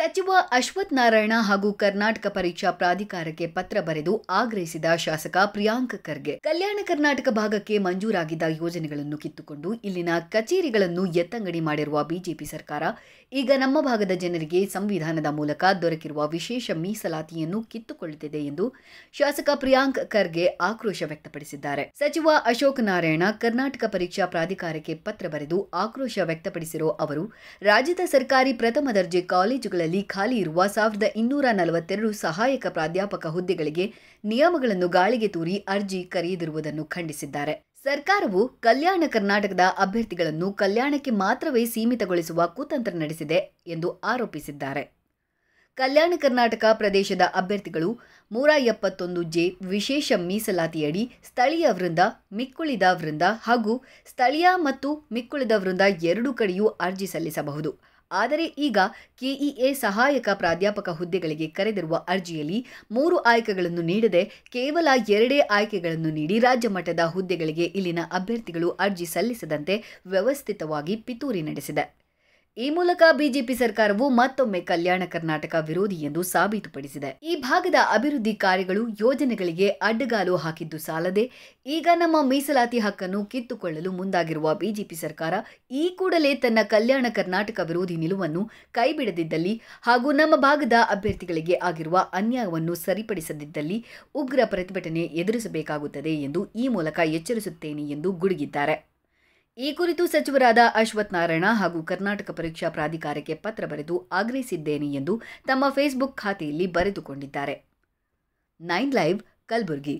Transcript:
ಸಚಿವ ಅಶ್ವಥ್ ನಾರಾಯಣ ಹಾಗೂ ಕರ್ನಾಟಕ ಪರೀಕ್ಷಾ ಪ್ರಾಧಿಕಾರಕ್ಕೆ ಪತ್ರ ಬರೆದು ಆಗ್ರಹಿಸಿದ ಶಾಸಕ ಪ್ರಿಯಾಂಕ್ ಖರ್ಗೆ ಕಲ್ಯಾಣ ಕರ್ನಾಟಕ ಭಾಗಕ್ಕೆ ಮಂಜೂರಾಗಿದ್ದ ಯೋಜನೆಗಳನ್ನು ಕಿತ್ತುಕೊಂಡು ಇಲ್ಲಿನ ಕಚೇರಿಗಳನ್ನು ಎತ್ತಂಗಡಿ ಮಾಡಿರುವ ಬಿಜೆಪಿ ಸರ್ಕಾರ ಈಗ ನಮ್ಮ ಭಾಗದ ಜನರಿಗೆ ಸಂವಿಧಾನದ ಮೂಲಕ ದೊರಕಿರುವ ವಿಶೇಷ ಮೀಸಲಾತಿಯನ್ನು ಕಿತ್ತುಕೊಳ್ಳುತ್ತಿದೆ ಎಂದು ಶಾಸಕ ಪ್ರಿಯಾಂಕ್ ಖರ್ಗೆ ಆಕ್ರೋಶ ವ್ಯಕ್ತಪಡಿಸಿದ್ದಾರೆ ಸಚಿವ ಅಶೋಕ್ ನಾರಾಯಣ ಕರ್ನಾಟಕ ಪರೀಕ್ಷಾ ಪ್ರಾಧಿಕಾರಕ್ಕೆ ಪತ್ರ ಬರೆದು ಆಕ್ರೋಶ ವ್ಯಕ್ತಪಡಿಸಿರುವ ಅವರು ರಾಜ್ಯದ ಸರ್ಕಾರಿ ಪ್ರಥಮ ದರ್ಜೆ ಕಾಲೇಜುಗಳಲ್ಲಿ ಶಾಲೆಗಳಲ್ಲಿ ಖಾಲಿ ಇರುವ ಸಾವಿರದ ಇನ್ನೂರ ನಲವತ್ತೆರಡು ಸಹಾಯಕ ಪ್ರಾಧ್ಯಾಪಕ ಹುದ್ದೆಗಳಿಗೆ ನಿಯಮಗಳನ್ನು ಗಾಳಿಗೆ ತೂರಿ ಅರ್ಜಿ ಕರೆಯದಿರುವುದನ್ನು ಖಂಡಿಸಿದ್ದಾರೆ ಸರ್ಕಾರವು ಕಲ್ಯಾಣ ಕರ್ನಾಟಕದ ಅಭ್ಯರ್ಥಿಗಳನ್ನು ಕಲ್ಯಾಣಕ್ಕೆ ಮಾತ್ರವೇ ಸೀಮಿತಗೊಳಿಸುವ ಕುತಂತ್ರ ನಡೆಸಿದೆ ಎಂದು ಆರೋಪಿಸಿದ್ದಾರೆ ಕಲ್ಯಾಣ ಕರ್ನಾಟಕ ಪ್ರದೇಶದ ಅಭ್ಯರ್ಥಿಗಳು ನೂರ ಎಪ್ಪತ್ತೊಂದು ಜೆ ವಿಶೇಷ ಮೀಸಲಾತಿಯಡಿ ಸ್ಥಳೀಯ ವೃಂದ ಮಿಕ್ಕುಳಿದ ವೃಂದ ಹಾಗೂ ಸ್ಥಳೀಯ ಮತ್ತು ಮಿಕ್ಕುಳಿದ ವೃಂದ ಎರಡೂ ಕಡೆಯೂ ಅರ್ಜಿ ಸಲ್ಲಿಸಬಹುದು ಆದರೆ ಈಗ ಕೆಇಎ ಸಹಾಯಕ ಪ್ರಾಧ್ಯಾಪಕ ಹುದ್ದೆಗಳಿಗೆ ಕರೆದಿರುವ ಅರ್ಜಿಯಲ್ಲಿ ಮೂರು ಆಯ್ಕೆಗಳನ್ನು ನೀಡದೆ ಕೇವಲ ಎರಡೇ ಆಯ್ಕೆಗಳನ್ನು ನೀಡಿ ರಾಜ್ಯ ಮಟ್ಟದ ಹುದ್ದೆಗಳಿಗೆ ಇಲ್ಲಿನ ಅಭ್ಯರ್ಥಿಗಳು ಅರ್ಜಿ ಸಲ್ಲಿಸದಂತೆ ವ್ಯವಸ್ಥಿತವಾಗಿ ಪಿತೂರಿ ನಡೆಸಿದೆ ಈ ಮೂಲಕ ಬಿಜೆಪಿ ಸರ್ಕಾರವು ಮತ್ತೊಮ್ಮೆ ಕಲ್ಯಾಣ ಕರ್ನಾಟಕ ವಿರೋಧಿ ಎಂದು ಸಾಬೀತುಪಡಿಸಿದೆ ಈ ಭಾಗದ ಅಭಿವೃದ್ಧಿ ಕಾರ್ಯಗಳು ಯೋಜನೆಗಳಿಗೆ ಅಡ್ಡಗಾಲು ಹಾಕಿದ್ದು ಸಾಲದೆ ಈಗ ನಮ್ಮ ಮೀಸಲಾತಿ ಹಕ್ಕನ್ನು ಕಿತ್ತುಕೊಳ್ಳಲು ಮುಂದಾಗಿರುವ ಬಿಜೆಪಿ ಸರ್ಕಾರ ಈ ಕೂಡಲೇ ತನ್ನ ಕಲ್ಯಾಣ ಕರ್ನಾಟಕ ವಿರೋಧಿ ನಿಲುವನ್ನು ಕೈಬಿಡದಿದ್ದಲ್ಲಿ ಹಾಗೂ ನಮ್ಮ ಭಾಗದ ಅಭ್ಯರ್ಥಿಗಳಿಗೆ ಆಗಿರುವ ಅನ್ಯಾಯವನ್ನು ಸರಿಪಡಿಸದಿದ್ದಲ್ಲಿ ಉಗ್ರ ಪ್ರತಿಭಟನೆ ಎದುರಿಸಬೇಕಾಗುತ್ತದೆ ಎಂದು ಈ ಮೂಲಕ ಎಚ್ಚರಿಸುತ್ತೇನೆ ಎಂದು ಗುಡುಗಿದ್ದಾರೆ ಈ ಕುರಿತು ಸಚಿವರಾದ ಅಶ್ವಥ್ ನಾರಾಯಣ ಹಾಗೂ ಕರ್ನಾಟಕ ಪರೀಕ್ಷಾ ಪ್ರಾಧಿಕಾರಕ್ಕೆ ಪತ್ರ ಬರೆದು ಆಗ್ರಹಿಸಿದ್ದೇನೆ ಎಂದು ತಮ್ಮ ಫೇಸ್ಬುಕ್ ಖಾತೆಯಲ್ಲಿ ಬರೆದುಕೊಂಡಿದ್ದಾರೆ ನೈನ್ ಲೈವ್ ಕಲಬುರಗಿ